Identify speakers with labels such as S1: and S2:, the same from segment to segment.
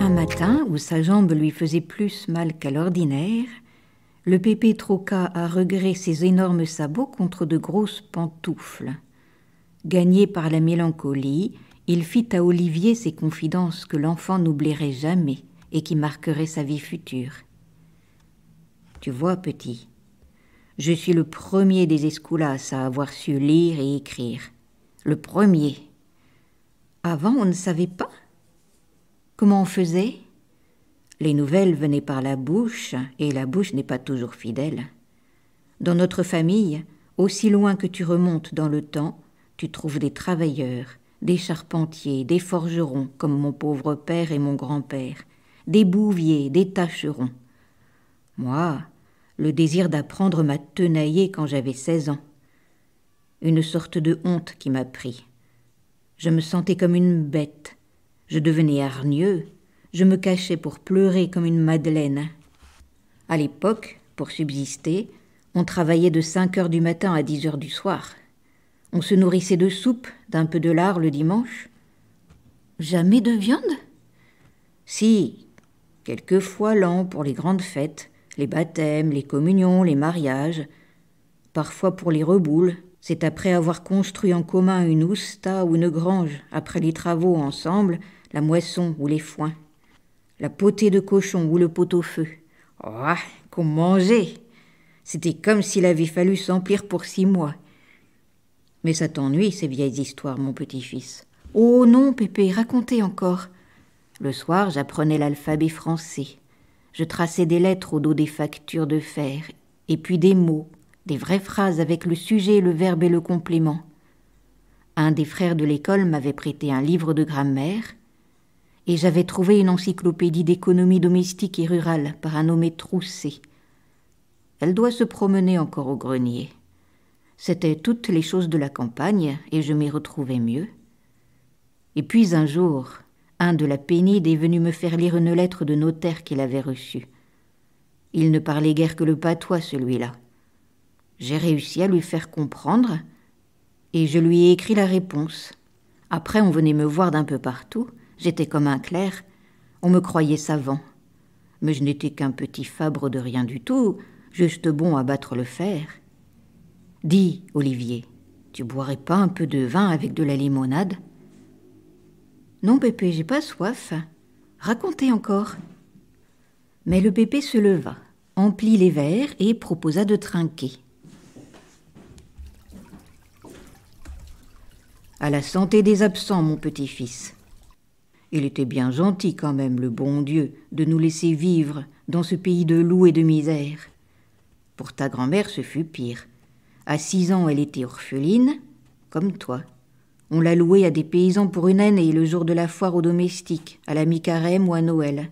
S1: Un matin, où sa jambe lui faisait plus mal qu'à l'ordinaire, le pépé troqua à regret ses énormes sabots contre de grosses pantoufles. Gagné par la mélancolie, il fit à Olivier ses confidences que l'enfant n'oublierait jamais et qui marqueraient sa vie future. Tu vois, petit, je suis le premier des Escoulas à avoir su lire et écrire. Le premier. Avant, on ne savait pas Comment on faisait Les nouvelles venaient par la bouche, et la bouche n'est pas toujours fidèle. Dans notre famille, aussi loin que tu remontes dans le temps, tu trouves des travailleurs, des charpentiers, des forgerons, comme mon pauvre père et mon grand-père, des bouviers, des tâcherons. Moi, le désir d'apprendre m'a tenaillé quand j'avais seize ans. Une sorte de honte qui m'a pris. Je me sentais comme une bête, je devenais hargneux, je me cachais pour pleurer comme une madeleine. À l'époque, pour subsister, on travaillait de 5 heures du matin à 10 heures du soir. On se nourrissait de soupe, d'un peu de lard le dimanche. Jamais de viande Si, quelquefois l'an pour les grandes fêtes, les baptêmes, les communions, les mariages, parfois pour les reboules, c'est après avoir construit en commun une ousta ou une grange, après les travaux ensemble, la moisson ou les foins, la potée de cochon ou le pot-au-feu. Oh, ah, qu'on mangeait C'était comme s'il avait fallu s'emplir pour six mois. Mais ça t'ennuie, ces vieilles histoires, mon petit-fils. Oh non, Pépé, racontez encore. Le soir, j'apprenais l'alphabet français. Je traçais des lettres au dos des factures de fer, et puis des mots, des vraies phrases avec le sujet, le verbe et le complément. Un des frères de l'école m'avait prêté un livre de grammaire, et j'avais trouvé une encyclopédie d'économie domestique et rurale par un nommé Troussé. Elle doit se promener encore au grenier. C'était toutes les choses de la campagne, et je m'y retrouvais mieux. Et puis un jour, un de la Pénide est venu me faire lire une lettre de notaire qu'il avait reçue. Il ne parlait guère que le patois, celui-là. J'ai réussi à lui faire comprendre et je lui ai écrit la réponse. Après, on venait me voir d'un peu partout. J'étais comme un clerc. On me croyait savant. Mais je n'étais qu'un petit fabre de rien du tout, juste bon à battre le fer. Dis, Olivier, tu boirais pas un peu de vin avec de la limonade Non, Pépé, j'ai pas soif. Racontez encore. Mais le pépé se leva, emplit les verres et proposa de trinquer. À la santé des absents, mon petit-fils. Il était bien gentil quand même, le bon Dieu, de nous laisser vivre dans ce pays de loups et de misère. Pour ta grand-mère, ce fut pire. À six ans, elle était orpheline, comme toi. On l'a louée à des paysans pour une année, le jour de la foire aux domestiques, à la mi-carême ou à Noël.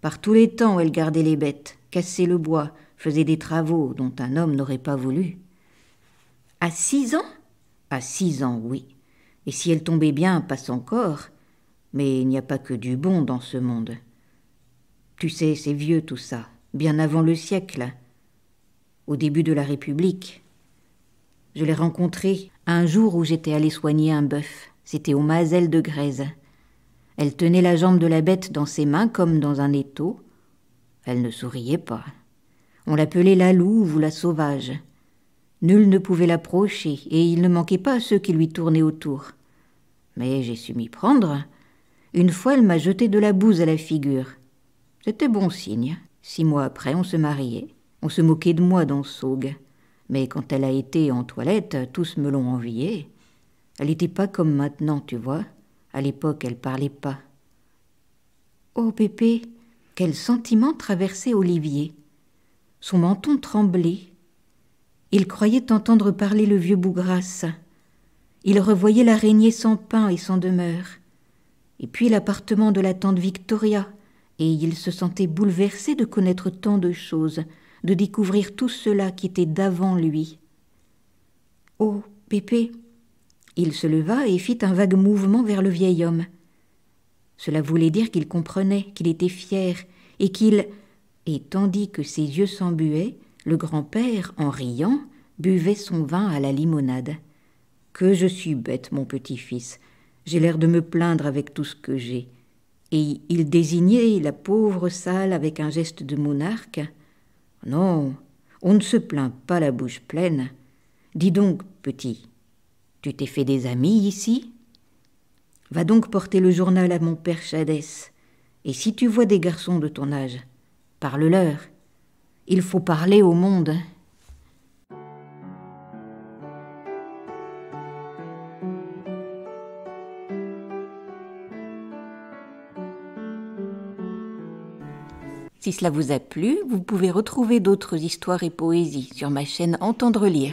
S1: Par tous les temps, elle gardait les bêtes, cassait le bois, faisait des travaux dont un homme n'aurait pas voulu. À six ans À six ans, oui et si elle tombait bien, passe encore. Mais il n'y a pas que du bon dans ce monde. Tu sais, c'est vieux tout ça, bien avant le siècle, au début de la République. Je l'ai rencontrée un jour où j'étais allée soigner un bœuf. C'était au Mazel de Grèze. Elle tenait la jambe de la bête dans ses mains comme dans un étau. Elle ne souriait pas. On l'appelait la louve ou la sauvage. Nul ne pouvait l'approcher, et il ne manquait pas à ceux qui lui tournaient autour. Mais j'ai su m'y prendre. Une fois, elle m'a jeté de la bouse à la figure. C'était bon signe. Six mois après, on se mariait. On se moquait de moi dans Saugue. Mais quand elle a été en toilette, tous me l'ont enviée. Elle n'était pas comme maintenant, tu vois. À l'époque, elle parlait pas. Oh, Pépé, quel sentiment traversait Olivier. Son menton tremblait, il croyait entendre parler le vieux Bougras. Il revoyait l'araignée sans pain et sans demeure. Et puis l'appartement de la tante Victoria, et il se sentait bouleversé de connaître tant de choses, de découvrir tout cela qui était d'avant lui. Oh, Pépé Il se leva et fit un vague mouvement vers le vieil homme. Cela voulait dire qu'il comprenait, qu'il était fier, et qu'il. Et tandis que ses yeux s'embuaient, le grand-père, en riant, buvait son vin à la limonade. Que je suis bête, mon petit-fils. J'ai l'air de me plaindre avec tout ce que j'ai. Et il désignait la pauvre salle avec un geste de monarque. Non, on ne se plaint pas la bouche pleine. Dis donc, petit, tu t'es fait des amis ici Va donc porter le journal à mon père Chadès. Et si tu vois des garçons de ton âge, parle-leur il faut parler au monde. Si cela vous a plu, vous pouvez retrouver d'autres histoires et poésies sur ma chaîne Entendre lire.